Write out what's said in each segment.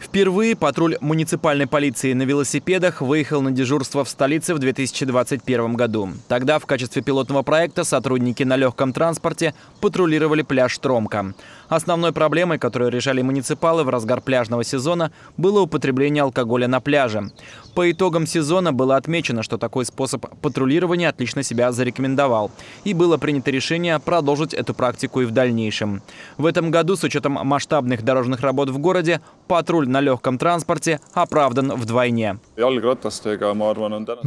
Впервые патруль муниципальной полиции на велосипедах выехал на дежурство в столице в 2021 году. Тогда в качестве пилотного проекта сотрудники на легком транспорте патрулировали пляж Тромка. Основной проблемой, которую решали муниципалы в разгар пляжного сезона, было употребление алкоголя на пляже. По итогам сезона было отмечено, что такой способ патрулирования отлично себя зарекомендовал. И было принято решение продолжить эту практику и в дальнейшем. В этом году, с учетом масштабных дорожных работ в городе, патруль на легком транспорте оправдан вдвойне. На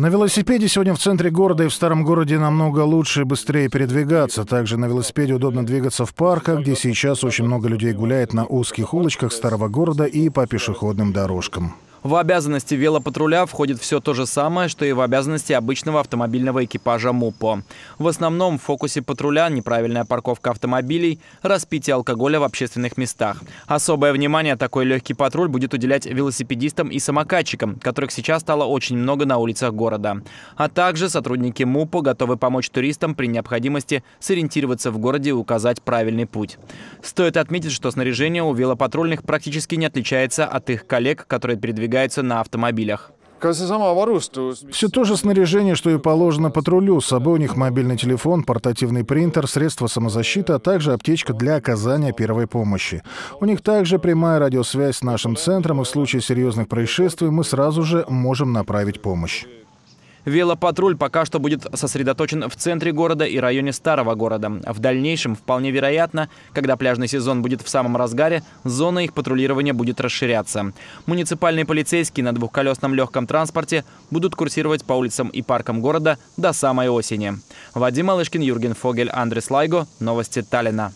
велосипеде сегодня в центре города и в старом городе намного лучше и быстрее передвигаться. Также на велосипеде удобно двигаться в парках, где сейчас очень много людей гуляет на узких улочках старого города и по пешеходным дорожкам. В обязанности велопатруля входит все то же самое, что и в обязанности обычного автомобильного экипажа МУПО. В основном в фокусе патруля неправильная парковка автомобилей, распитие алкоголя в общественных местах. Особое внимание такой легкий патруль будет уделять велосипедистам и самокатчикам, которых сейчас стало очень много на улицах города. А также сотрудники МУПО готовы помочь туристам при необходимости сориентироваться в городе и указать правильный путь. Стоит отметить, что снаряжение у велопатрульных практически не отличается от их коллег, которые передвигаются передвигается на автомобилях. Все то же снаряжение, что и положено патрулю. С собой у них мобильный телефон, портативный принтер, средства самозащиты, а также аптечка для оказания первой помощи. У них также прямая радиосвязь с нашим центром, и в случае серьезных происшествий мы сразу же можем направить помощь. Велопатруль пока что будет сосредоточен в центре города и районе Старого города. В дальнейшем, вполне вероятно, когда пляжный сезон будет в самом разгаре, зона их патрулирования будет расширяться. Муниципальные полицейские на двухколесном легком транспорте будут курсировать по улицам и паркам города до самой осени. Вадим Малышкин, Юрген Фогель, Андрес Лайго. Новости Таллина.